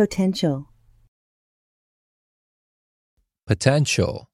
Potential. Potential.